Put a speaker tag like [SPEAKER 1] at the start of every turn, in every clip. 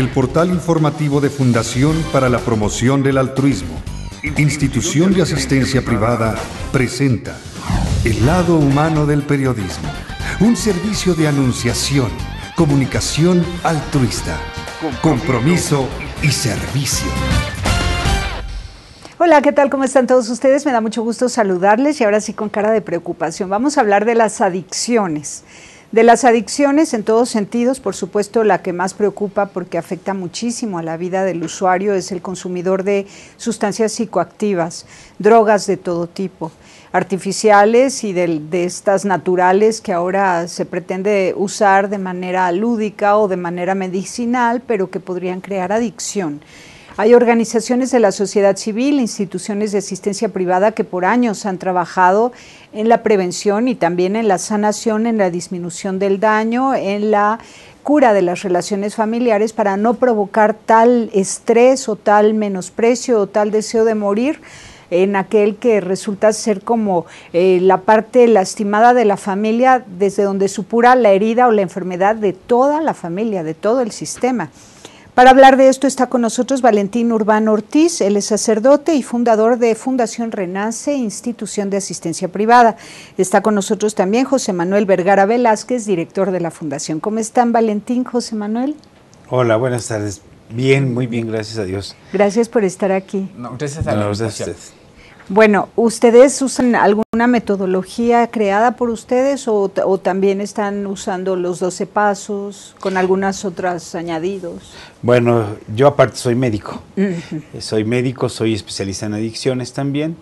[SPEAKER 1] el portal informativo de Fundación para la Promoción del Altruismo, institución de asistencia privada, presenta El lado humano del periodismo, un servicio de anunciación, comunicación altruista, compromiso y servicio.
[SPEAKER 2] Hola, ¿qué tal? ¿Cómo están todos ustedes? Me da mucho gusto saludarles y ahora sí con cara de preocupación. Vamos a hablar de las adicciones. De las adicciones en todos sentidos, por supuesto, la que más preocupa porque afecta muchísimo a la vida del usuario es el consumidor de sustancias psicoactivas, drogas de todo tipo, artificiales y de, de estas naturales que ahora se pretende usar de manera lúdica o de manera medicinal, pero que podrían crear adicción. Hay organizaciones de la sociedad civil, instituciones de asistencia privada que por años han trabajado en la prevención y también en la sanación, en la disminución del daño, en la cura de las relaciones familiares para no provocar tal estrés o tal menosprecio o tal deseo de morir en aquel que resulta ser como eh, la parte lastimada de la familia desde donde supura la herida o la enfermedad de toda la familia, de todo el sistema. Para hablar de esto está con nosotros Valentín Urbano Ortiz, él es sacerdote y fundador de Fundación Renace, institución de asistencia privada. Está con nosotros también José Manuel Vergara Velázquez, director de la Fundación. ¿Cómo están Valentín, José Manuel?
[SPEAKER 1] Hola, buenas tardes. Bien, muy bien, gracias a Dios.
[SPEAKER 2] Gracias por estar aquí. gracias a, no, bueno, ¿ustedes usan alguna metodología creada por ustedes o, también están usando los 12 pasos con algunas otras añadidos?
[SPEAKER 1] Bueno, yo aparte soy médico. Eh, soy médico, soy especialista en adicciones también.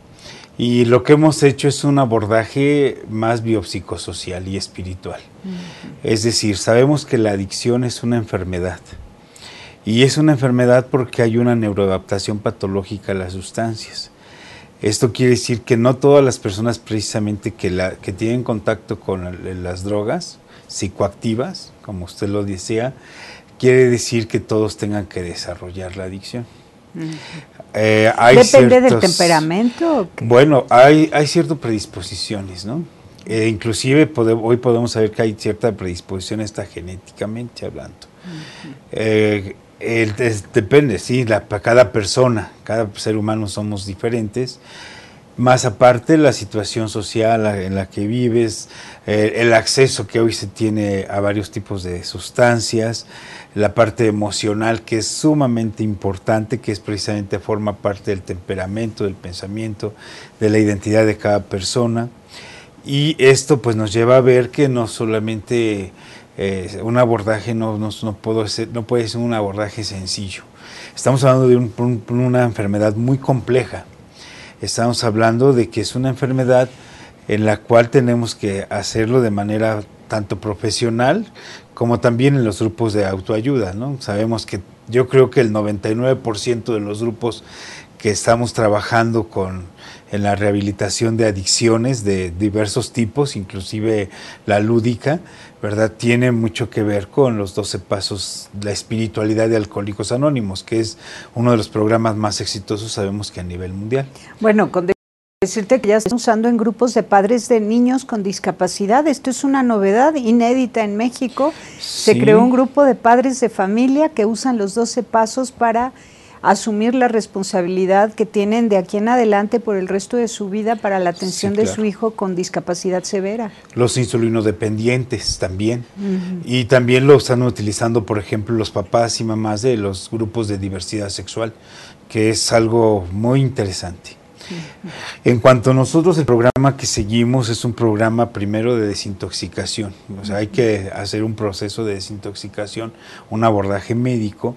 [SPEAKER 1] Y lo que hemos hecho es un abordaje más biopsicosocial y espiritual. Es decir, sabemos que la adicción es una enfermedad. Y es una enfermedad porque hay una neuroadaptación patológica a las sustancias esto quiere decir que no todas las personas precisamente que, tienen contacto con las drogas psicoactivas, como usted lo decía, quiere decir que todos tengan que desarrollar la adicción. Eh, Depende del temperamento. Bueno, hay, hay ciertas predisposiciones, ¿no? Eh, inclusive hoy podemos saber que hay cierta predisposición hasta genéticamente hablando depende, sí, la, cada persona, cada ser humano somos diferentes. Más aparte la situación social en la que vives, el acceso que hoy se tiene a varios tipos de sustancias, la parte emocional que es sumamente importante, que es precisamente forma parte del temperamento, del pensamiento, de la identidad de cada persona. Y esto pues nos lleva a ver que no solamente un abordaje no, puedo no puede ser un abordaje sencillo. Estamos hablando de una enfermedad muy compleja. Estamos hablando de que es una enfermedad en la cual tenemos que hacerlo de manera tanto profesional como también en los grupos de autoayuda. ¿no? Sabemos que yo creo que el 99% de los grupos que estamos trabajando con, en la rehabilitación de adicciones de diversos tipos, inclusive la lúdica, ¿verdad? Tiene mucho que ver con los 12 pasos, la espiritualidad de Alcohólicos Anónimos, que es uno de los programas más exitosos, sabemos que a nivel mundial.
[SPEAKER 2] Bueno, con decirte que ya están usando en grupos de padres de niños con discapacidad. Esto es una novedad inédita en México. Se creó un grupo de padres de familia que usan los 12 pasos para asumir la responsabilidad que tienen de aquí en adelante por el resto de su vida para la atención de su hijo con discapacidad severa.
[SPEAKER 1] Los insulinodependientes también. Y también lo están utilizando, por ejemplo, los papás y mamás de los grupos de diversidad sexual, que es algo muy interesante. En cuanto a nosotros, el programa que seguimos es un programa primero de desintoxicación. O sea, hay que hacer un proceso de desintoxicación, un abordaje médico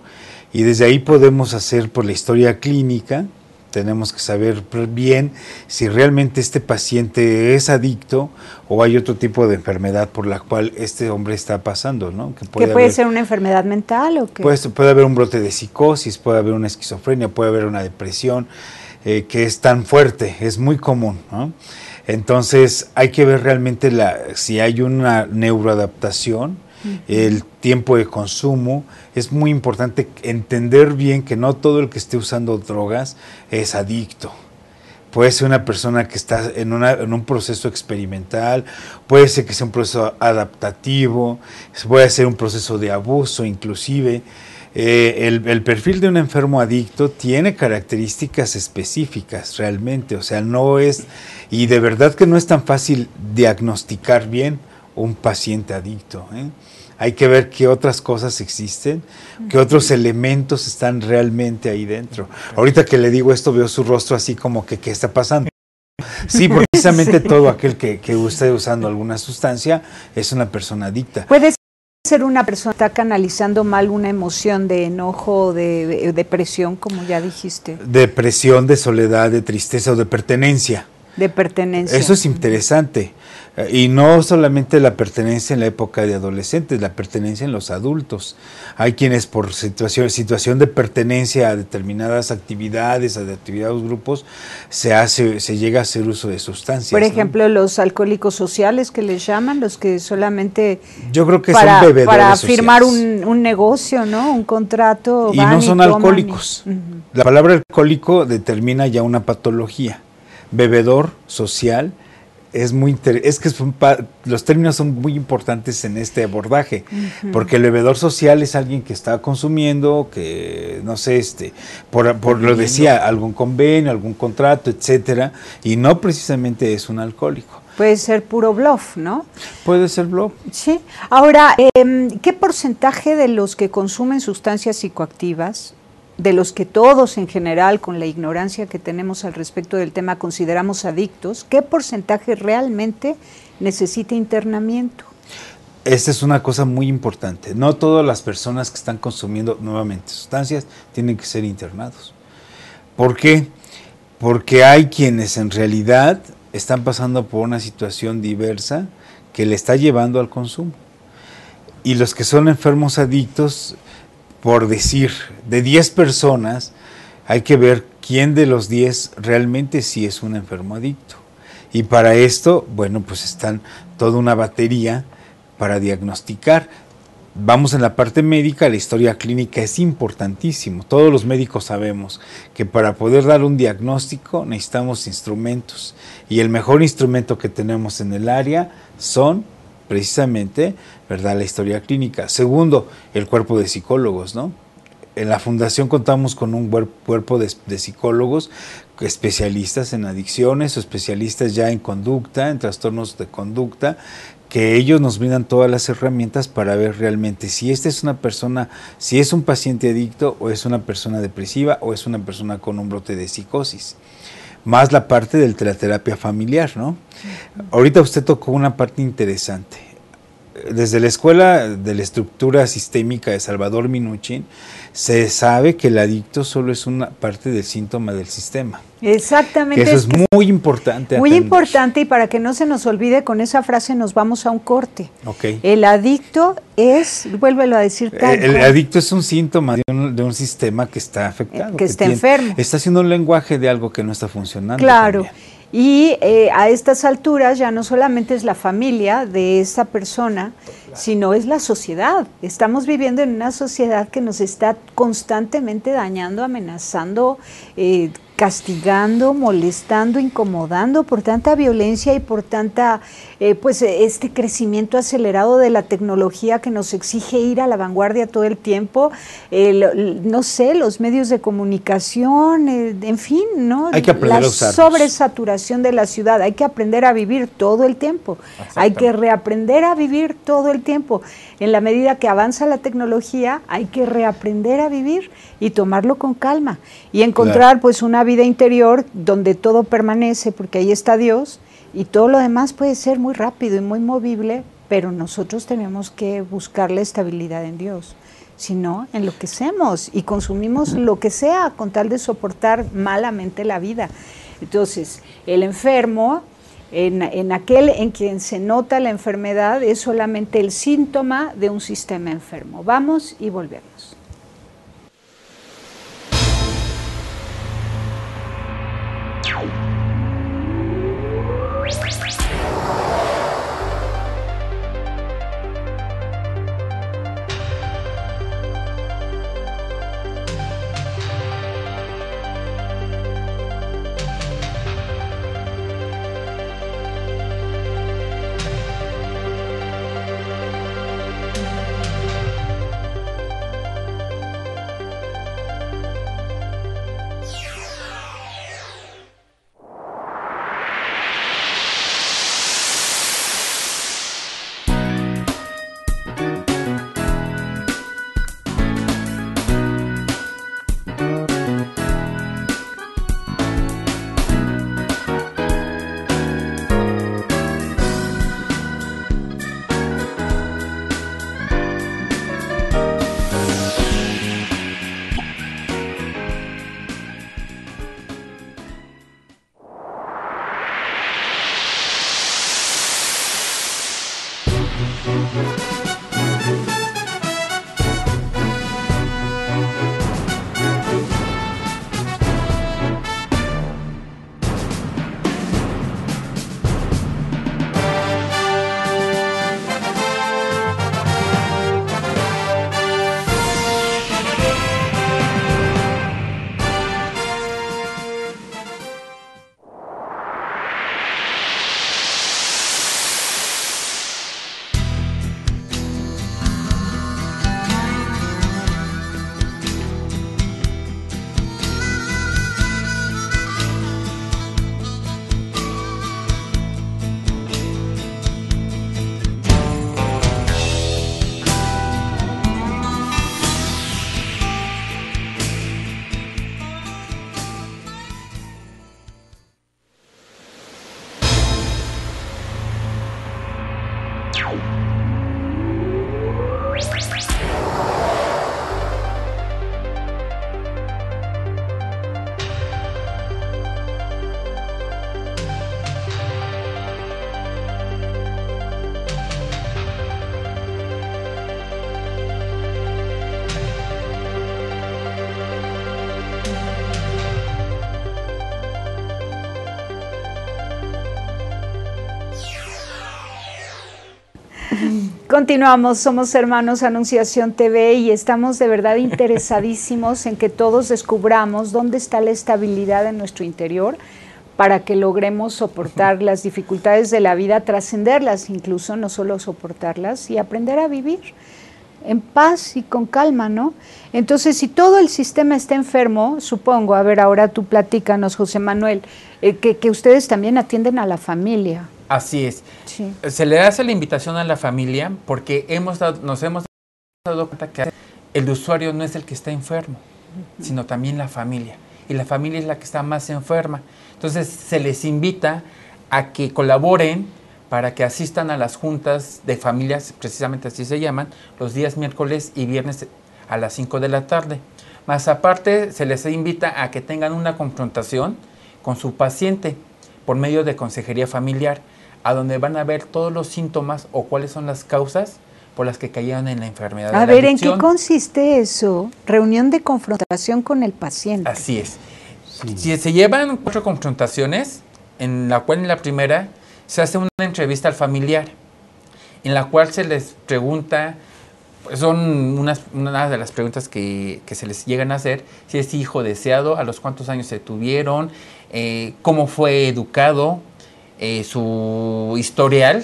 [SPEAKER 1] y desde ahí podemos hacer por pues, la historia clínica, tenemos que saber bien si realmente este paciente es adicto o hay otro tipo de enfermedad por la cual este hombre está pasando, ¿no? Que puede, puede ser
[SPEAKER 2] una enfermedad mental o qué? Puede,
[SPEAKER 1] haber un brote de psicosis, puede haber una esquizofrenia, puede haber una depresión eh, que es tan fuerte, es muy común, Entonces hay que ver realmente la, si hay una neuroadaptación el tiempo de consumo. Es muy importante entender bien que no todo el que esté usando drogas es adicto. Puede ser una persona que está en, un proceso experimental, puede ser que sea un proceso adaptativo, puede ser un proceso de abuso inclusive. Eh, el, perfil de un enfermo adicto tiene características específicas realmente, o sea, no es, y de verdad que no es tan fácil diagnosticar bien un paciente adicto. ¿eh? Hay que ver qué otras cosas existen, qué otros elementos están realmente ahí dentro. Ahorita que le digo esto, veo su rostro así como que, ¿qué está pasando? Sí, precisamente todo aquel que, que usando alguna sustancia es una persona adicta.
[SPEAKER 2] Puede ser una persona que está canalizando mal una emoción de enojo, de, de depresión, como ya dijiste.
[SPEAKER 1] Depresión, de soledad, de tristeza o de pertenencia.
[SPEAKER 2] De pertenencia. Eso es
[SPEAKER 1] interesante. Eh, y no solamente la pertenencia en la época de adolescentes, la pertenencia en los adultos. Hay quienes por situación, situación de pertenencia a determinadas actividades, a determinados grupos, se, hace, se llega a hacer uso de sustancias. Por ejemplo,
[SPEAKER 2] los alcohólicos sociales que les llaman, los que solamente...
[SPEAKER 1] Yo creo que son bebedores Para firmar
[SPEAKER 2] un, negocio, ¿no? Un contrato. Y no son alcohólicos.
[SPEAKER 1] La palabra alcohólico determina ya una patología. Bebedor social es muy es que los términos son muy importantes en este abordaje porque el bebedor social es alguien que está consumiendo que no sé este por, por lo decía algún convenio algún contrato etcétera y no precisamente es un alcohólico
[SPEAKER 2] puede ser puro bluff no
[SPEAKER 1] puede ser bluff
[SPEAKER 2] sí ahora em, qué porcentaje de los que consumen sustancias psicoactivas de los que todos en general, con la ignorancia que tenemos al respecto del tema, consideramos adictos, ¿qué porcentaje realmente necesita internamiento?
[SPEAKER 1] Esta es una cosa muy importante. No todas las personas que están consumiendo nuevamente sustancias tienen que ser internados. ¿Por qué? Porque hay quienes en realidad están pasando por una situación diversa que le está llevando al consumo. Y los que son enfermos adictos, por decir, de 10 personas, hay que ver quién de los 10 realmente sí es un enfermo adicto. Y para esto, bueno, pues están toda una batería para diagnosticar. Vamos en la parte médica, la historia clínica es importantísimo. Todos los médicos sabemos que para poder dar un diagnóstico necesitamos instrumentos y el mejor instrumento que tenemos en el área son precisamente, ¿verdad?, la historia clínica. Segundo, el cuerpo de psicólogos, ¿no? En la fundación contamos con un cuerpo de, psicólogos especialistas en adicciones o especialistas ya en conducta, en trastornos de conducta, que ellos nos brindan todas las herramientas para ver realmente si esta es una persona, si es un paciente adicto o es una persona depresiva o es una persona con un brote de psicosis más la parte de la terapia familiar, ¿no? Ahorita usted tocó una parte interesante desde la Escuela de la Estructura Sistémica de Salvador Minuchin, se sabe que el adicto solo es una parte del síntoma del sistema.
[SPEAKER 2] Exactamente. eso es,
[SPEAKER 1] muy importante. Muy
[SPEAKER 2] importante y para que no se nos olvide, con esa frase nos vamos a un corte. Okay. El adicto es, vuélvelo a decir. Tal el, adicto
[SPEAKER 1] es un síntoma de un, sistema que está afectado. Que, está enfermo. Está haciendo un lenguaje de algo que no está funcionando.
[SPEAKER 2] Claro. Y eh, a estas alturas ya no solamente es la familia de esa persona, sino es la sociedad. Estamos viviendo en una sociedad que nos está constantemente dañando, amenazando, eh, castigando, molestando, incomodando por tanta violencia y por tanta, eh, pues eh, este crecimiento acelerado de la tecnología que nos exige ir a la vanguardia todo el tiempo, eh, no sé, los medios de comunicación, en fin, ¿no? Hay que aprender la a sobresaturación de la ciudad, hay que aprender a vivir todo el tiempo, hay que reaprender a vivir todo el tiempo. En la medida que avanza la tecnología, hay que reaprender a vivir y tomarlo con calma y encontrar pues una vida vida interior donde todo permanece porque ahí está Dios y todo lo demás puede ser muy rápido y muy movible, pero nosotros tenemos que buscar la estabilidad en Dios. Si no, enloquecemos y consumimos lo que sea con tal de soportar malamente la vida. Entonces, el enfermo, en, en aquel en quien se nota la enfermedad, es solamente el síntoma de un sistema enfermo. Vamos y volvemos. Continuamos, somos hermanos Anunciación TV y estamos de verdad interesadísimos en que todos descubramos dónde está la estabilidad en nuestro interior para que logremos soportar las dificultades de la vida, trascenderlas incluso, no solo soportarlas, y aprender a vivir en paz y con calma, ¿no? Entonces, si todo el sistema está enfermo, supongo, a ver, ahora tú platícanos, José Manuel, eh, que, que ustedes también atienden a la familia.
[SPEAKER 3] Así es. Se le hace la invitación a la familia porque hemos nos hemos dado cuenta que el usuario no es el que está enfermo, sino también la familia. Y la familia es la que está más enferma. Entonces se les invita a que colaboren para que asistan a las juntas de familias, precisamente así se llaman, los días miércoles y viernes a las 5 de la tarde. Más aparte, se les invita a que tengan una confrontación con su paciente por medio de consejería familiar a donde van a ver todos los síntomas o cuáles son las causas por las que caían en la enfermedad. A ver, ¿en qué
[SPEAKER 2] consiste eso? Reunión de confrontación con el paciente.
[SPEAKER 3] Así es. Si se llevan cuatro confrontaciones, en la cual en la primera se hace una entrevista al familiar, en la cual se les pregunta, pues, son unas, una de las preguntas que, se les llegan a hacer, si es hijo deseado, a los cuántos años se tuvieron, eh, cómo fue educado, eh, su historial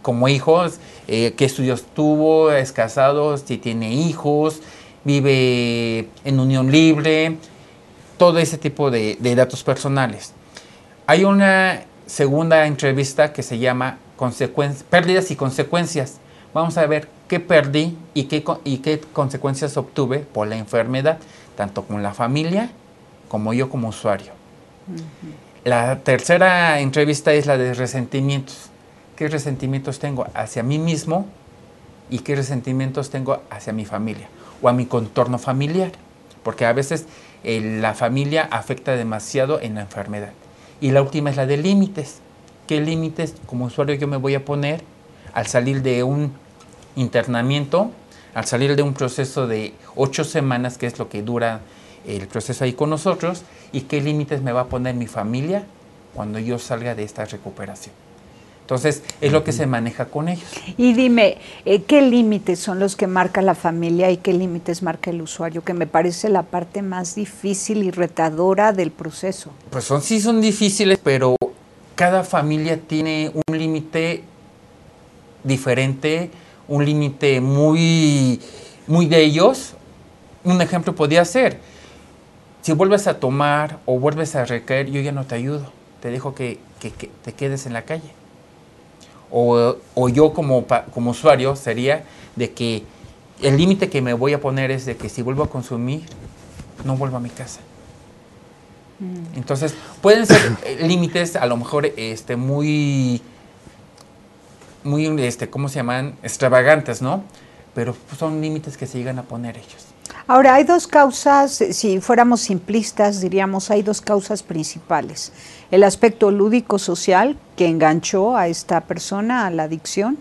[SPEAKER 3] como hijos, eh, qué estudios tuvo, es casado, si tiene hijos, vive en unión libre, todo ese tipo de, datos personales. Hay una segunda entrevista que se llama Pérdidas y Consecuencias. Vamos a ver qué perdí y qué, y qué consecuencias obtuve por la enfermedad, tanto con la familia como yo como usuario. La tercera entrevista es la de resentimientos. ¿Qué resentimientos tengo hacia mí mismo y qué resentimientos tengo hacia mi familia o a mi contorno familiar? Porque a veces eh, la familia afecta demasiado en la enfermedad. Y la última es la de límites. ¿Qué límites como usuario yo me voy a poner al salir de un internamiento, al salir de un proceso de ocho semanas, que es lo que dura el proceso ahí con nosotros y qué límites me va a poner mi familia cuando yo salga de esta recuperación. Entonces, es lo que se maneja con ellos.
[SPEAKER 2] Y dime, eh, ¿qué límites son los que marca la familia y qué límites marca el usuario? Que me parece la parte más difícil y retadora del proceso.
[SPEAKER 3] Pues son, sí son difíciles, pero cada familia tiene un límite diferente, un límite muy, muy de ellos. Un ejemplo podría ser, si vuelves a tomar o vuelves a recaer, yo ya no te ayudo. Te dejo que, te quedes en la calle. O, yo como, usuario sería de que el límite que me voy a poner es de que si vuelvo a consumir, no vuelvo a mi casa. Mm. Entonces, pueden ser eh, límites a lo mejor este, muy, muy, este, ¿cómo se llaman? Extravagantes, ¿no? Pero son límites que se llegan a poner ellos.
[SPEAKER 2] Ahora, hay dos causas, si fuéramos simplistas, diríamos, hay dos causas principales. El aspecto lúdico social que enganchó a esta persona a la adicción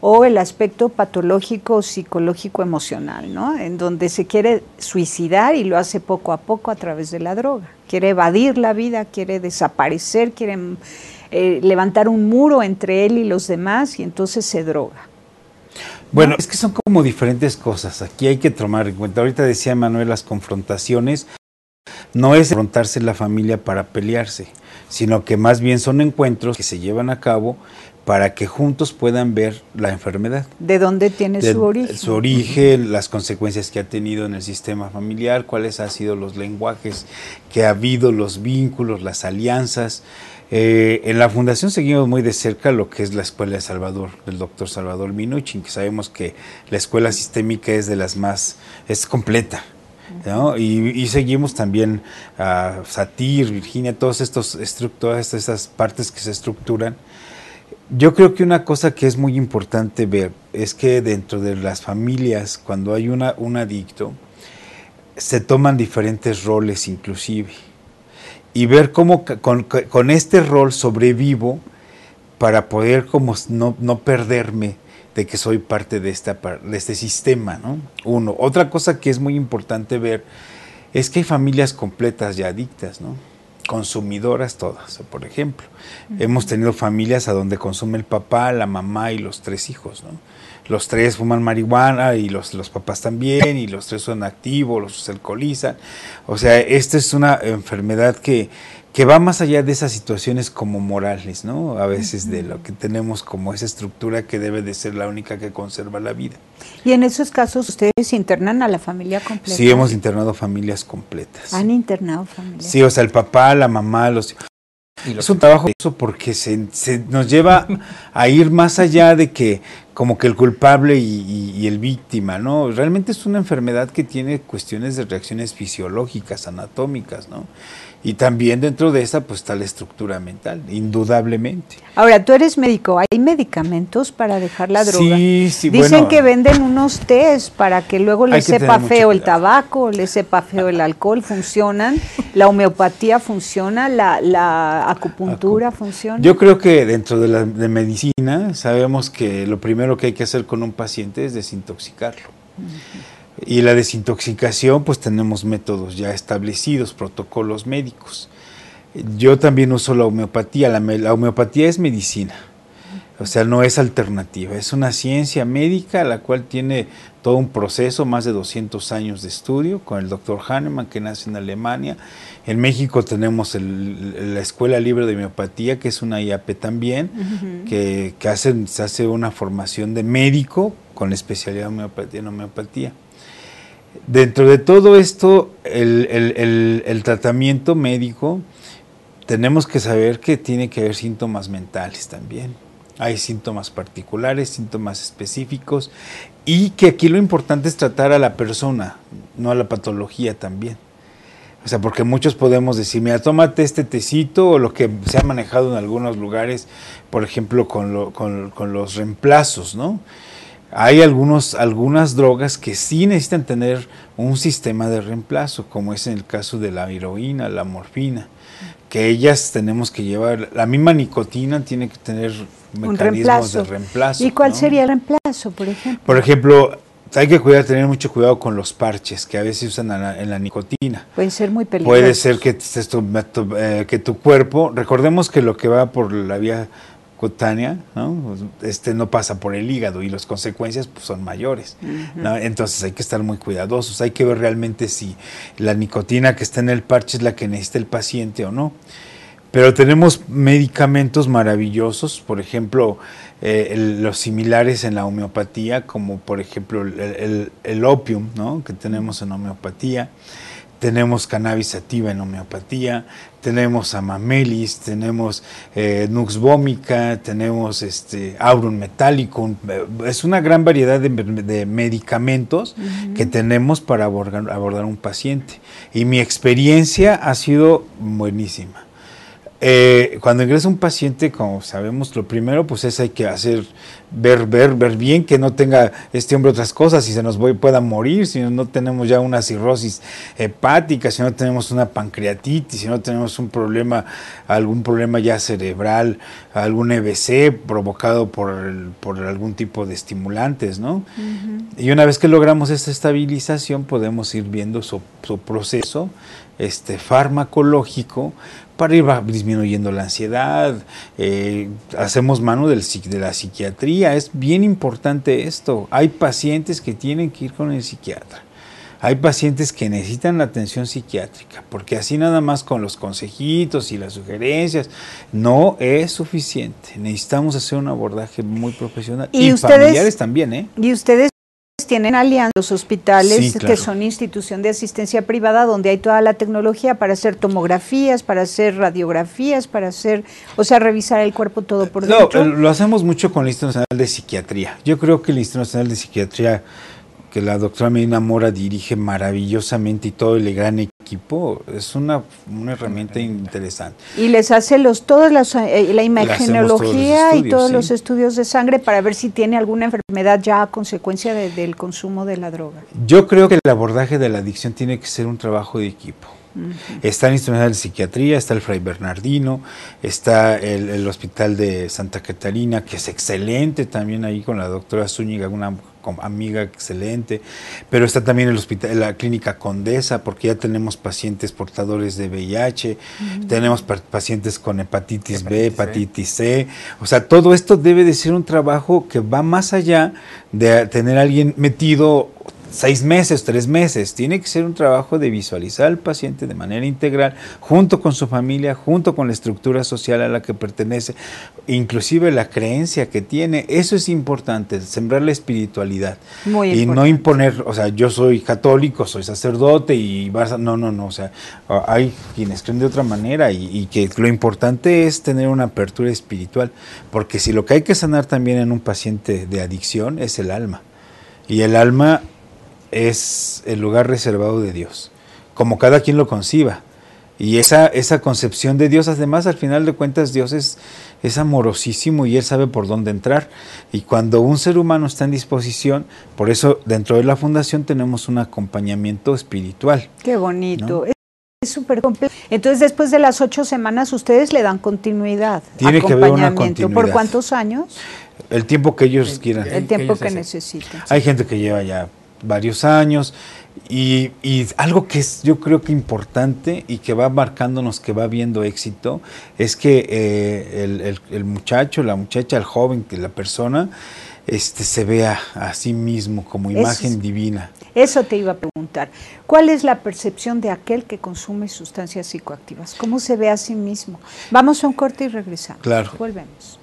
[SPEAKER 2] o el aspecto patológico psicológico emocional, ¿no? En donde se quiere suicidar y lo hace poco a poco a través de la droga. Quiere evadir la vida, quiere desaparecer, quiere eh, levantar un muro entre él y los demás y entonces se droga.
[SPEAKER 1] Bueno, es que son como diferentes cosas. Aquí hay que tomar en cuenta. Ahorita decía Manuel las confrontaciones. No es confrontarse la familia para pelearse, sino que más bien son encuentros que se llevan a cabo para que juntos puedan ver la enfermedad.
[SPEAKER 2] ¿De dónde tiene su origen? Su origen,
[SPEAKER 1] las consecuencias que ha tenido en el sistema familiar, cuáles han sido los lenguajes que ha habido, los vínculos, las alianzas. Eh, en la fundación seguimos muy de cerca lo que es la escuela de Salvador, del doctor Salvador Minuchin, que sabemos que la escuela sistémica es de las más, es completa. ¿no? Y, seguimos también a Satir, Virginia, todas estas partes que se estructuran. Yo creo que una cosa que es muy importante ver es que dentro de las familias, cuando hay un adicto, se toman diferentes roles inclusive y ver cómo con, este rol sobrevivo para poder como no, perderme de que soy parte de, esta, de este sistema, ¿no? Uno. Otra cosa que es muy importante ver es que hay familias completas ya adictas, ¿no? Consumidoras todas, por ejemplo. Hemos tenido familias a donde consume el papá, la mamá y los tres hijos, ¿no? los tres fuman marihuana y los, los papás también, y los tres son activos, los alcoholizan. O sea, esta es una enfermedad que, que va más allá de esas situaciones como morales, ¿no? A veces de lo que tenemos como esa estructura que debe de ser la única que conserva la vida.
[SPEAKER 2] ¿Y en esos casos ustedes internan a la familia completa? Sí, hemos
[SPEAKER 1] internado familias completas.
[SPEAKER 2] ¿Han internado familias?
[SPEAKER 1] Sí, o sea, el papá, la mamá, los... Es un trabajo eso porque se, nos lleva a ir más allá de que como que el culpable y, el víctima, ¿no? Realmente es una enfermedad que tiene cuestiones de reacciones fisiológicas, anatómicas, ¿no? y también dentro de esa pues está la estructura mental, indudablemente.
[SPEAKER 2] Ahora, tú eres médico, ¿hay medicamentos para dejar la droga? Sí, Dicen que venden unos test para que luego le sepa feo el tabaco, le sepa feo el alcohol, funcionan, la homeopatía funciona, la, acupuntura funciona. Yo
[SPEAKER 1] creo que dentro de la medicina sabemos que lo primero que hay que hacer con un paciente es desintoxicarlo. Y la desintoxicación, pues tenemos métodos ya establecidos, protocolos médicos. Yo también uso la homeopatía. La, homeopatía es medicina, o sea, no es alternativa. Es una ciencia médica la cual tiene todo un proceso, más de 200 años de estudio, con el doctor Hahnemann, que nace en Alemania. En México tenemos la Escuela Libre de Homeopatía, que es una IAP también, que, hacen, se hace una formación de médico con especialidad homeopatía. En homeopatía. Dentro de todo esto, el, tratamiento médico, tenemos que saber que tiene que haber síntomas mentales también. Hay síntomas particulares, síntomas específicos y que aquí lo importante es tratar a la persona, no a la patología también. O sea, porque muchos podemos decir, mira, tómate este tecito o lo que se ha manejado en algunos lugares, por ejemplo, con, con los reemplazos, ¿no? Hay algunos, algunas drogas que sí necesitan tener un sistema de reemplazo, como es en el caso de la heroína, la morfina, que ellas tenemos que llevar, la misma nicotina tiene que tener mecanismos de reemplazo. ¿Y cuál
[SPEAKER 2] sería el reemplazo, por ejemplo?
[SPEAKER 1] Por ejemplo, hay que cuidar, tener mucho cuidado con los parches que a veces usan en la, nicotina.
[SPEAKER 2] Puede ser muy peligrosos. Puede ser
[SPEAKER 1] que, eh, que tu cuerpo, recordemos que lo que va por la vía cutánea, ¿no? Pues, este no pasa por el hígado y las consecuencias pues, son mayores. Entonces hay que estar muy cuidadosos, hay que ver realmente si la nicotina que está en el parche es la que necesita el paciente o no. Pero tenemos medicamentos maravillosos, por ejemplo, eh, los similares en la homeopatía, como por ejemplo el, opium, que tenemos en homeopatía tenemos cannabis sativa en homeopatía, tenemos amamelis, tenemos eh, tenemos este aurum metallicum, eh, es una gran variedad de, medicamentos que tenemos para abordar, abordar un paciente. Y mi experiencia ha sido buenísima. Eh, cuando ingresa un paciente, como sabemos, lo primero pues es hay que hacer, ver, ver, ver bien que no tenga este hombre otras cosas, si se nos voy, pueda morir, si no tenemos ya una cirrosis hepática, si no tenemos una pancreatitis, si no tenemos un problema, algún problema ya cerebral, algún EBC provocado por, algún tipo de estimulantes, ¿no? Y una vez que logramos esta estabilización, podemos ir viendo su, su proceso este, farmacológico para ir disminuyendo la ansiedad, eh, hacemos mano del, de la psiquiatría, es bien importante esto, hay pacientes que tienen que ir con el psiquiatra. Hay pacientes que necesitan la atención psiquiátrica, porque así nada más con los consejitos y las sugerencias no es suficiente. Necesitamos hacer un abordaje muy profesional y, familiares también, ¿eh?
[SPEAKER 2] Y ustedes tienen alianzas, hospitales que son institución de asistencia privada donde hay toda la tecnología para hacer tomografías, para hacer radiografías, para hacer, o sea, revisar el cuerpo todo por dentro. No,
[SPEAKER 1] lo hacemos mucho con el Instituto Nacional de Psiquiatría. Yo creo que el Instituto Nacional de Psiquiatría que la doctora Medina Mora dirige maravillosamente y todo el gran equipo, es una, herramienta interesante.
[SPEAKER 2] Y les hace los, todas eh, eh, la imagenología y todos los estudios de sangre para ver si tiene alguna enfermedad ya a consecuencia del consumo de la droga.
[SPEAKER 1] Yo creo que el abordaje de la adicción tiene que ser un trabajo de equipo. Está el Instituto de Psiquiatría, está el Fray Bernardino, está el, el Hospital de Santa Catarina, que es excelente también ahí con la doctora Zúñiga, una amiga excelente, pero está también el hospital, la clínica Condesa, porque ya tenemos pacientes portadores de VIH, tenemos pacientes con hepatitis, B, hepatitis C. C. O sea, todo esto debe de ser un trabajo que va más allá de tener a alguien metido seis meses, tres meses. Tiene que ser un trabajo de visualizar al paciente de manera integral, junto con su familia, junto con la estructura social a la que pertenece, inclusive la creencia que tiene. Eso es importante, sembrar la espiritualidad.
[SPEAKER 2] Muy y no
[SPEAKER 1] imponer, o sea, yo soy católico, soy sacerdote y vas No, no, no, o sea, hay quienes creen de otra manera y que lo importante es tener una apertura espiritual, porque si lo que hay que sanar también en un paciente de adicción es el alma. Y el alma es el lugar reservado de Dios, como cada quien lo conciba. Y esa, esa concepción de Dios, además, al final de cuentas, Dios es, amorosísimo y Él sabe por dónde entrar. Y cuando un ser humano está en disposición, por eso dentro de la fundación tenemos un acompañamiento espiritual.
[SPEAKER 2] Qué bonito. Es súper complejo. Entonces, después de las ocho semanas, ustedes le dan continuidad. Tiene que haber una continuidad. ¿Por cuántos años?
[SPEAKER 1] El tiempo que ellos quieran. El tiempo que, que
[SPEAKER 2] necesiten.
[SPEAKER 1] Hay gente que lleva ya varios años. Y, algo que es yo creo que importante y que va marcándonos que va viendo éxito es que eh, el, muchacho, la muchacha, el joven, que la persona, este, se vea a sí mismo como imagen divina.
[SPEAKER 2] Eso te iba a preguntar. ¿Cuál es la percepción de aquel que consume sustancias psicoactivas? ¿Cómo se ve a sí mismo? Vamos a un corte y regresamos. Claro. Volvemos.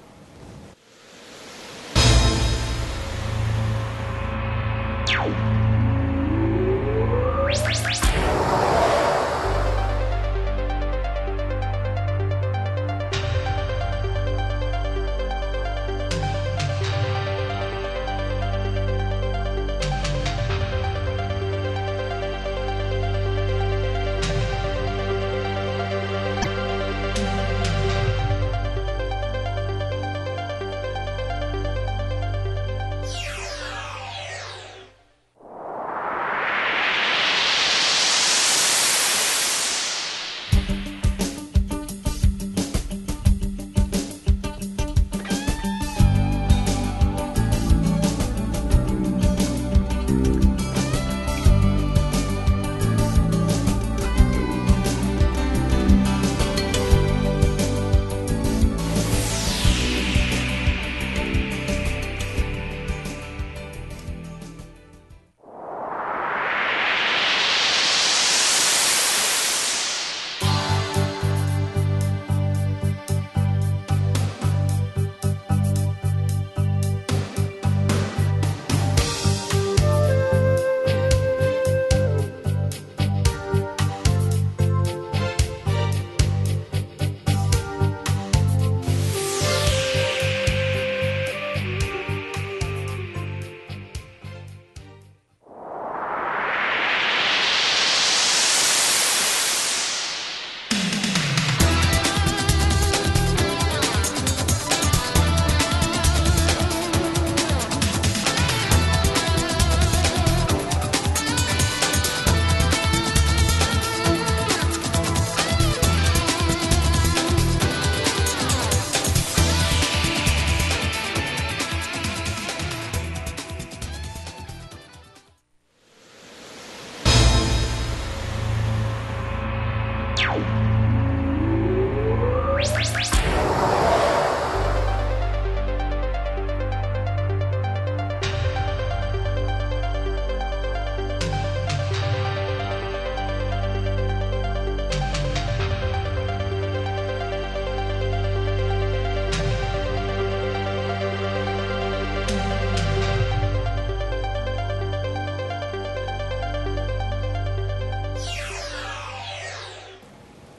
[SPEAKER 2] Thank you.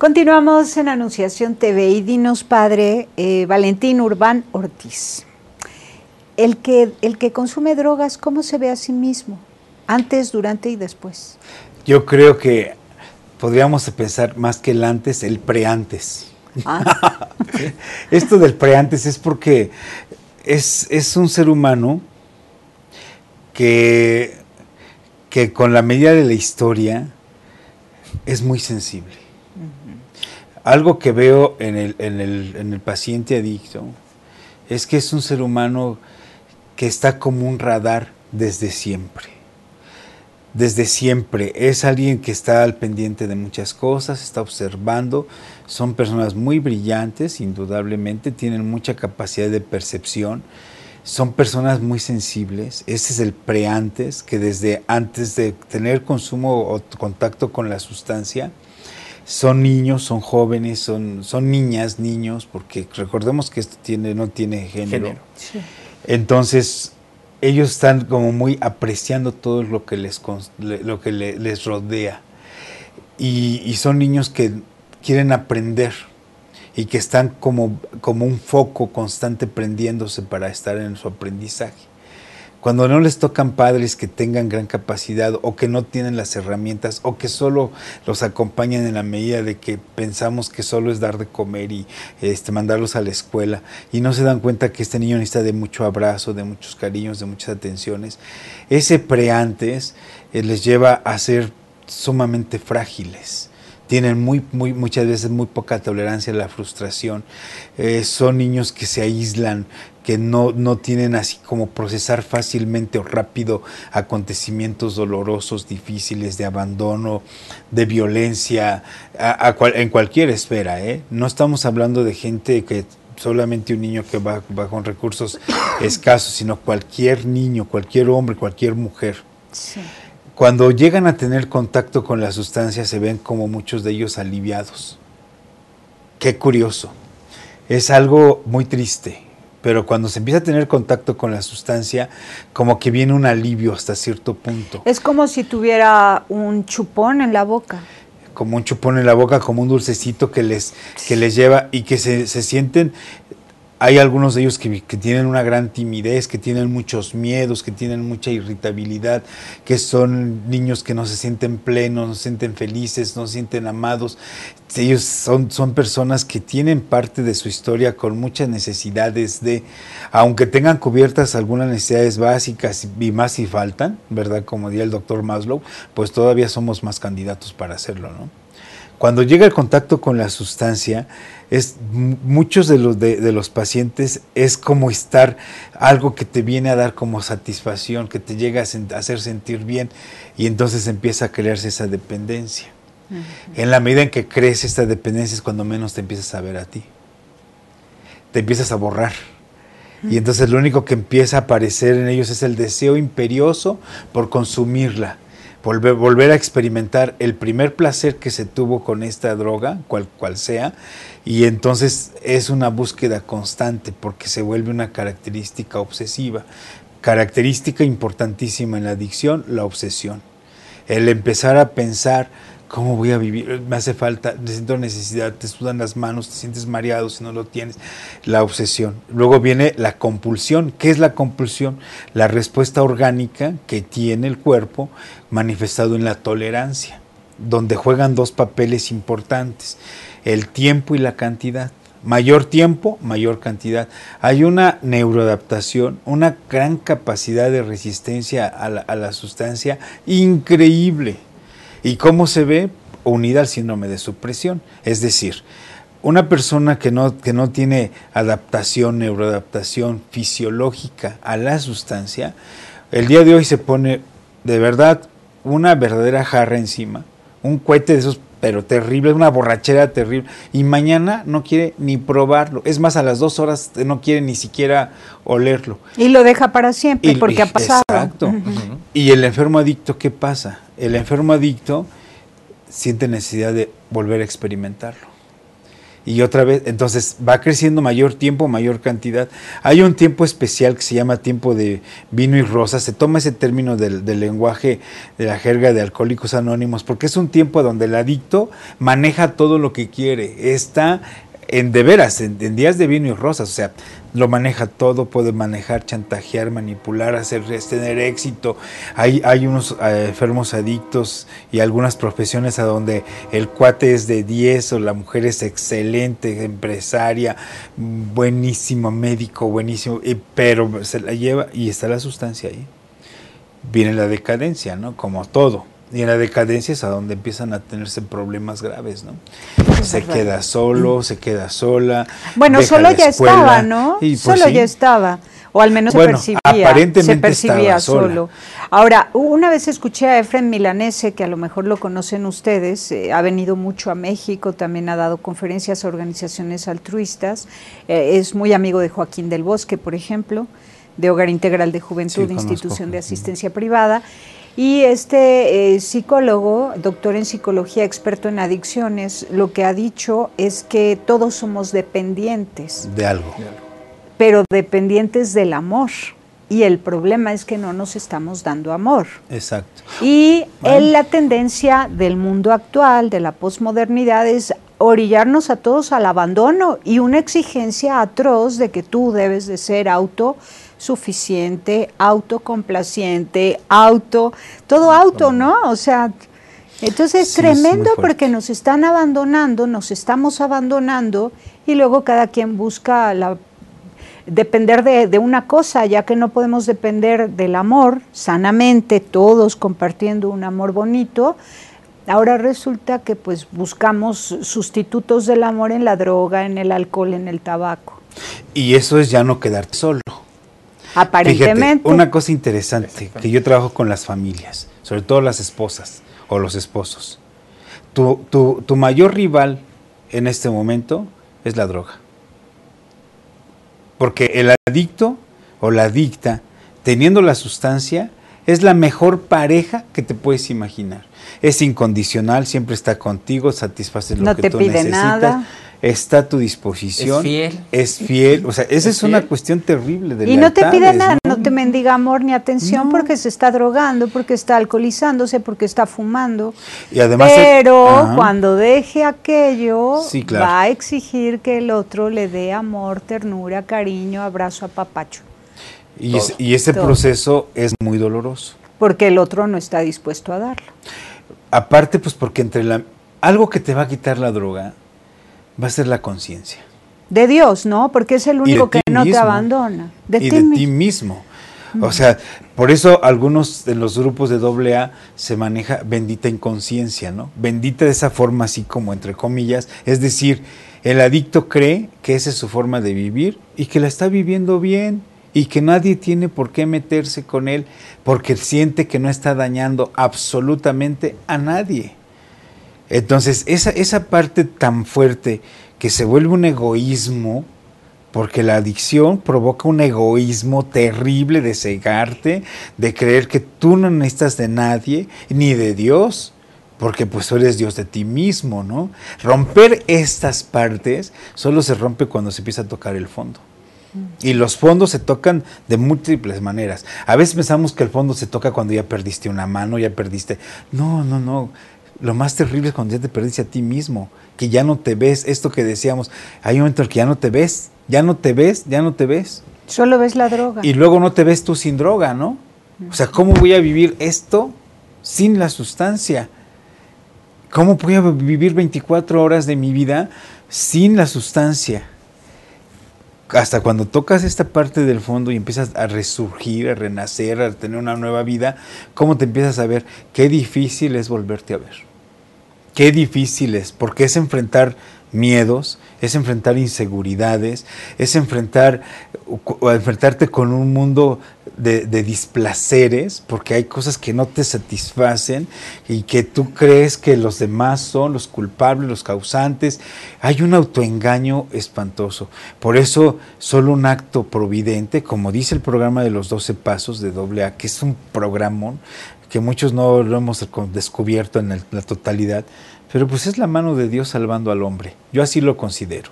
[SPEAKER 2] Continuamos en Anunciación TV y dinos, padre eh, Valentín Urbán Ortiz. El que, el que consume drogas, ¿cómo se ve a sí mismo? Antes, durante y después.
[SPEAKER 1] Yo creo que podríamos pensar más que el antes, el preantes.
[SPEAKER 2] antes ah.
[SPEAKER 1] Esto del preantes es porque es, un ser humano que, que con la medida de la historia es muy sensible algo que veo en el, paciente adicto es que es un ser humano que está como un radar desde siempre desde siempre. Es alguien que está al pendiente de muchas cosas, está observando. Son personas muy brillantes, indudablemente, tienen mucha capacidad de percepción. Son personas muy sensibles. Ese es el pre-antes, que desde antes de tener consumo o contacto con la sustancia, son niños, son jóvenes, son, son niñas, niños, porque recordemos que esto tiene, no tiene género. Entonces, ellos están como muy apreciando todo lo que les, lo que les rodea. Y, y, son niños que quieren aprender y que están como, como un foco constante prendiéndose para estar en su aprendizaje cuando no les tocan padres que tengan gran capacidad o que no tienen las herramientas o que solo los acompañan en la medida de que pensamos que solo es dar de comer y este, mandarlos a la escuela y no se dan cuenta que este niño necesita de mucho abrazo, de muchos cariños, de muchas atenciones, ese preantes eh, les lleva a ser sumamente frágiles tienen muy, muy, muchas veces muy poca tolerancia a la frustración. Eh, son niños que se aíslan, que no, no tienen así como procesar fácilmente o rápido acontecimientos dolorosos, difíciles, de abandono, de violencia, en cualquier esfera. ¿eh? No estamos hablando de gente que solamente un niño que va, va con recursos escasos, sino cualquier niño, cualquier hombre, cualquier mujer. Sí. Cuando llegan a tener contacto con la sustancia se ven como muchos de ellos aliviados. Qué curioso. Es algo muy triste, pero cuando se empieza a tener contacto con la sustancia, como que viene un alivio hasta cierto punto.
[SPEAKER 2] Es como si tuviera un chupón en la boca.
[SPEAKER 1] Como un chupón en la boca, como un dulcecito que les, que les lleva y que se, se sienten hay algunos de ellos que, tienen una gran timidez, que tienen muchos miedos, que tienen mucha irritabilidad, que son niños que no se sienten plenos, no se sienten felices, no se sienten amados. Ellos son, son personas que tienen parte de su historia con muchas necesidades de, aunque tengan cubiertas algunas necesidades básicas y más si faltan, ¿verdad? Como diría el doctor Maslow, pues todavía somos más candidatos para hacerlo, ¿no? Cuando llega el contacto con la sustancia, es muchos de los, de, los pacientes es como estar algo que te viene a dar como satisfacción, que te llega a hacer sentir bien y entonces empieza a crearse esa dependencia. En la medida en que crece esta dependencia es cuando menos te empiezas a ver a ti. Te empiezas a borrar. Y entonces lo único que empieza a aparecer en ellos es el deseo imperioso por consumirla volver, a experimentar el primer placer que se tuvo con esta droga, cual, cual sea, y entonces es una búsqueda constante porque se vuelve una característica obsesiva. Característica importantísima en la adicción, la obsesión. El empezar a pensar ¿Cómo voy a vivir? Me hace falta, siento necesidad, te sudan las manos, te sientes mareado si no lo tienes. La obsesión. Luego viene la compulsión. ¿Qué es la compulsión? La respuesta orgánica que tiene el cuerpo manifestado en la tolerancia, donde juegan dos papeles importantes, el tiempo y la cantidad. Mayor tiempo, mayor cantidad. Hay una neuroadaptación, una gran capacidad de resistencia a la, a la sustancia increíble ¿Y cómo se ve? Unida al síndrome de supresión. Es decir, una persona que no, que no tiene adaptación, neuroadaptación fisiológica a la sustancia, el día de hoy se pone de verdad una verdadera jarra encima, un cohete de esos pero terrible, una borrachera terrible. Y mañana no quiere ni probarlo. Es más, a las dos horas no quiere ni siquiera olerlo.
[SPEAKER 2] Y lo deja para siempre, porque ha pasado. Exacto.
[SPEAKER 1] Y el enfermo adicto, ¿qué pasa? El enfermo adicto siente necesidad de volver a experimentarlo y otra vez, entonces va creciendo mayor tiempo, mayor cantidad. Hay un tiempo especial que se llama tiempo de vino y rosas, se toma ese término del, lenguaje, de la jerga de alcohólicos anónimos, porque es un tiempo donde el adicto maneja todo lo que quiere, está en de veras, en, días de vino y rosas, o sea, lo maneja todo, puede manejar, chantajear, manipular, hacer tener éxito. Hay, hay unos eh, enfermos adictos y algunas profesiones a donde el cuate es de 10 o la mujer es excelente, empresaria, buenísimo médico, buenísimo, pero se la lleva y está la sustancia ahí. Viene la decadencia, ¿no? Como todo y en la decadencia es a donde empiezan a tenerse problemas graves, ¿no? se queda solo, mm. se queda sola. Bueno, solo ya estaba, ¿no? Pues, solo ya
[SPEAKER 2] estaba. O al menos se percibía. se percibía solo. Ahora, una vez escuché a Efren Milanese, que a lo mejor lo conocen ustedes, eh, ha venido mucho a México, también ha dado conferencias a organizaciones altruistas, eh, es muy amigo de Joaquín del Bosque, por ejemplo de Hogar Integral de Juventud, Institución de Asistencia Privada, y este eh, psicólogo, doctor en psicología, experto en adicciones, lo que ha dicho es que todos somos dependientes. De algo. Pero dependientes del amor. Y el problema es que no nos estamos dando amor. Exacto. Y la tendencia del mundo actual, de la posmodernidad, es orillarnos a todos al abandono y una exigencia atroz de que tú debes de ser auto suficiente, autocomplaciente, auto, todo auto, ¿no? O sea, entonces es tremendo porque nos están abandonando, nos estamos abandonando y luego cada quien busca la, depender de, de una cosa, ya que no podemos depender del amor sanamente, todos compartiendo un amor bonito, Ahora resulta que pues buscamos sustitutos del amor en la droga, en el alcohol, en el tabaco.
[SPEAKER 1] Y eso es ya no quedarte solo una cosa interesante, que yo trabajo con las familias, sobre todo las esposas o los esposos. Tu, tu, mayor rival en este momento es la droga. Porque el adicto o la adicta, teniendo la sustancia, es la mejor pareja que te puedes imaginar. Es incondicional, siempre está contigo, satisface lo que tú necesitas está a tu disposición. Es fiel. Es fiel. O sea, esa es, una cuestión terrible de Y no te pide nada,
[SPEAKER 2] ¿no? te mendiga amor ni atención porque se está drogando, porque está alcoholizándose, porque está fumando. Y además. Pero cuando deje aquello, va a exigir que el otro le dé amor, ternura, cariño, abrazo a papacho. Y, ese
[SPEAKER 1] proceso es muy doloroso.
[SPEAKER 2] Porque el otro no está dispuesto a darlo.
[SPEAKER 1] Aparte, pues porque entre la. Algo que te va a quitar la droga va a ser la conciencia.
[SPEAKER 2] De Dios, ¿no? Porque es el único que no te abandona. De y ti de ti
[SPEAKER 1] mismo. O sea, por eso algunos de los grupos de doble A se maneja bendita inconsciencia, ¿no? Bendita de esa forma así como entre comillas, es decir, el adicto cree que esa es su forma de vivir y que la está viviendo bien y que nadie tiene por qué meterse con él porque siente que no está dañando absolutamente a nadie. Entonces, esa, esa parte tan fuerte que se vuelve un egoísmo, porque la adicción provoca un egoísmo terrible de cegarte, de creer que tú no necesitas de nadie, ni de Dios, porque pues eres Dios de ti mismo, ¿no? Romper estas partes solo se rompe cuando se empieza a tocar el fondo. Y los fondos se tocan de múltiples maneras. A veces pensamos que el fondo se toca cuando ya perdiste una mano, ya perdiste... No, no, no. Lo más terrible es cuando ya te perdiste a ti mismo, que ya no te ves. Esto que decíamos, hay un momento en el que ya no te ves, ya no te ves, ya no te ves.
[SPEAKER 2] Solo ves la droga. Y
[SPEAKER 1] luego no te ves tú sin droga, ¿no? O sea, ¿cómo voy a vivir esto sin la sustancia? ¿Cómo voy a vivir 24 horas de mi vida sin la sustancia? Hasta cuando tocas esta parte del fondo y empiezas a resurgir, a renacer, a tener una nueva vida, ¿cómo te empiezas a ver? Qué difícil es volverte a ver. Qué difícil es, porque es enfrentar miedos, es enfrentar inseguridades, es enfrentar, o enfrentarte con un mundo de, displaceres, porque hay cosas que no te satisfacen y que tú crees que los demás son los culpables, los causantes. Hay un autoengaño espantoso. Por eso, solo un acto providente, como dice el programa de los 12 pasos de AA, que es un programón, que muchos no lo hemos descubierto en la totalidad, pero pues es la mano de Dios salvando al hombre. Yo así lo considero.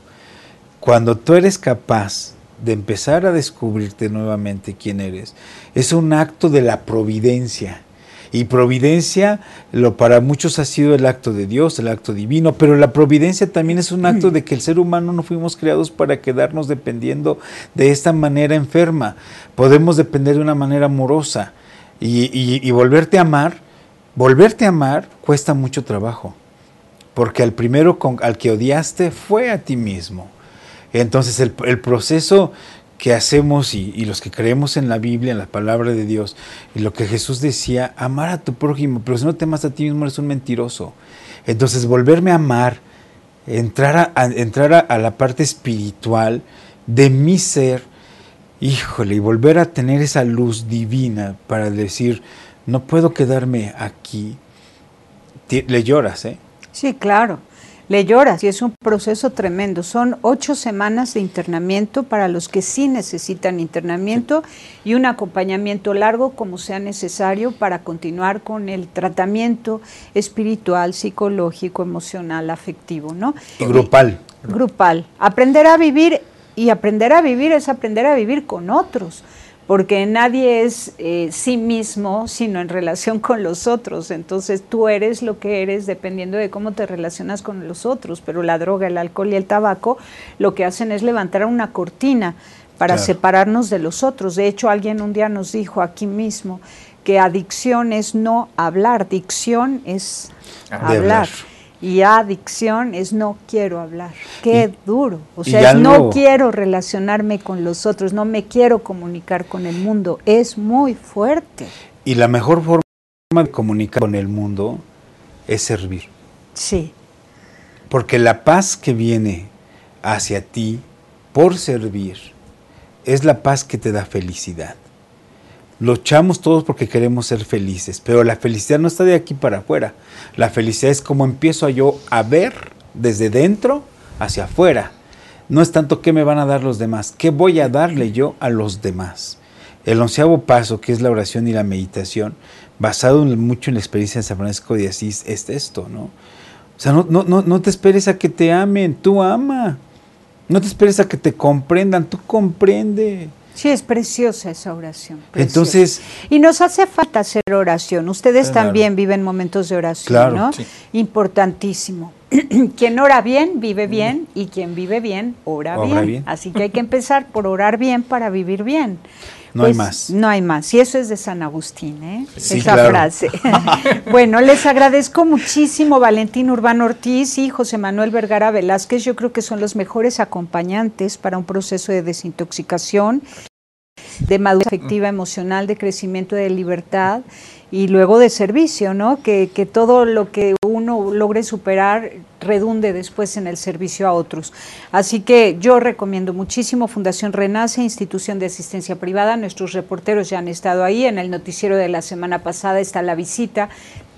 [SPEAKER 1] Cuando tú eres capaz de empezar a descubrirte nuevamente quién eres, es un acto de la providencia. Y providencia, lo para muchos ha sido el acto de Dios, el acto divino, pero la providencia también es un mm. acto de que el ser humano no fuimos creados para quedarnos dependiendo de esta manera enferma. Podemos depender de una manera amorosa, y, volverte a amar, volverte a amar cuesta mucho trabajo, porque al primero con, al que odiaste fue a ti mismo. Entonces el, proceso que hacemos y, los que creemos en la Biblia, en la palabra de Dios, y lo que Jesús decía, amar a tu prójimo, pero si no te amas a ti mismo eres un mentiroso. Entonces volverme a amar, entrar a, entrar a la parte espiritual de mi ser, híjole, y volver a tener esa luz divina para decir, no puedo quedarme aquí, le lloras, ¿eh?
[SPEAKER 2] Sí, claro, le lloras y es un proceso tremendo. Son ocho semanas de internamiento para los que sí necesitan internamiento y un acompañamiento largo como sea necesario para continuar con el tratamiento espiritual, psicológico, emocional, afectivo, ¿no? grupal. grupal. Aprender a vivir y aprender a vivir es aprender a vivir con otros, porque nadie es eh, sí mismo, sino en relación con los otros. Entonces tú eres lo que eres dependiendo de cómo te relacionas con los otros, pero la droga, el alcohol y el tabaco lo que hacen es levantar una cortina para separarnos de los otros. De hecho, alguien un día nos dijo aquí mismo que adicción es no hablar, dicción es hablar. Y adicción es no quiero hablar. Qué duro. O sea, es no quiero relacionarme con los otros, no me quiero comunicar con el mundo. Es muy fuerte.
[SPEAKER 1] Y la mejor forma de comunicar con el mundo es servir. Sí. Porque la paz que viene hacia ti por servir es la paz que te da felicidad. Luchamos todos porque queremos ser felices, pero la felicidad no está de aquí para afuera. La felicidad es como empiezo yo a ver desde dentro hacia afuera. No es tanto qué me van a dar los demás, qué voy a darle yo a los demás. El onceavo paso, que es la oración y la meditación, basado mucho en la experiencia de San Francisco de Asís, es esto, ¿no? O sea, no, no, no te esperes a que te amen, tú ama. No te esperes a que te comprendan, tú
[SPEAKER 2] comprende. Sí, es preciosa esa oración. Entonces. Y nos hace falta hacer oración. Ustedes también viven momentos de oración, ¿no? Importantísimo. quien ora bien, vive bien, y quien vive bien, ora, bien. Así que hay que empezar por orar bien para vivir bien. No hay pues, más. No hay más. Y eso es de San Agustín, ¿eh? esa frase. bueno, les agradezco muchísimo Valentín Urbano Ortiz y José Manuel Vergara Velázquez. Yo creo que son los mejores acompañantes para un proceso de desintoxicación de madurez afectiva, emocional, de crecimiento, de libertad y luego de servicio, ¿no? Que, que, todo lo que uno logre superar redunde después en el servicio a otros. Así que yo recomiendo muchísimo Fundación Renace, institución de asistencia privada. Nuestros reporteros ya han estado ahí. En el noticiero de la semana pasada está la visita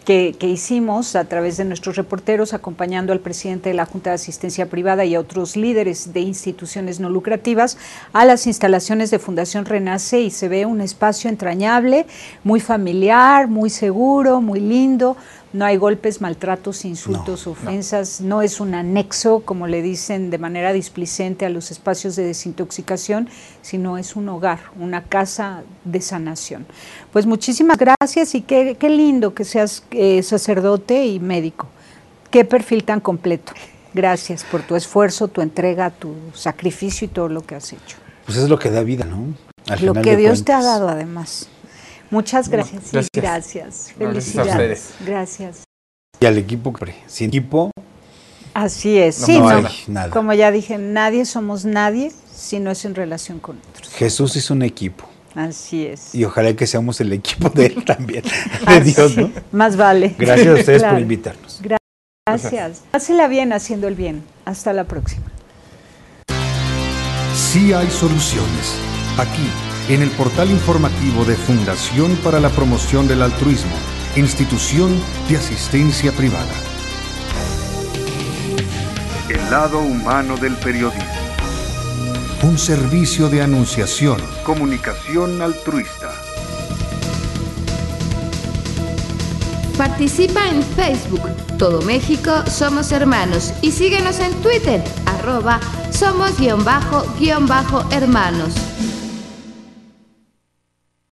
[SPEAKER 2] que, hicimos a través de nuestros reporteros, acompañando al presidente de la Junta de Asistencia Privada y a otros líderes de instituciones no lucrativas a las instalaciones de Fundación Renace y se ve un espacio entrañable, muy familiar, muy seguro, muy lindo no hay golpes, maltratos, insultos, ofensas. No. es un anexo, como le dicen de manera displicente a los espacios de desintoxicación, sino es un hogar, una casa de sanación. Pues muchísimas gracias y qué, qué lindo que seas eh, sacerdote y médico. Qué perfil tan completo. Gracias por tu esfuerzo, tu entrega, tu sacrificio y todo lo que has hecho.
[SPEAKER 1] Pues es lo que da vida, ¿no? lo que Dios te ha
[SPEAKER 2] dado además. Muchas gracias. gracias. Felicidades. Gracias,
[SPEAKER 1] Y al equipo, sin equipo.
[SPEAKER 2] Así es, sí, no, como ya dije, nadie somos nadie si no es en relación con
[SPEAKER 1] otros. Jesús es un equipo.
[SPEAKER 2] Así es.
[SPEAKER 1] Y ojalá que seamos el equipo de él también, de Dios, ¿no? Más vale. Gracias a ustedes por invitarnos. Gracias.
[SPEAKER 2] Gracias. bien haciendo el bien. Hasta la próxima.
[SPEAKER 1] Sí hay soluciones. Aquí en el portal informativo de Fundación para la Promoción del Altruismo, institución de asistencia privada. El lado humano del periodismo. Un servicio de anunciación. Comunicación altruista.
[SPEAKER 2] Participa en Facebook, Todo México Somos Hermanos y síguenos en Twitter, arroba somos-hermanos.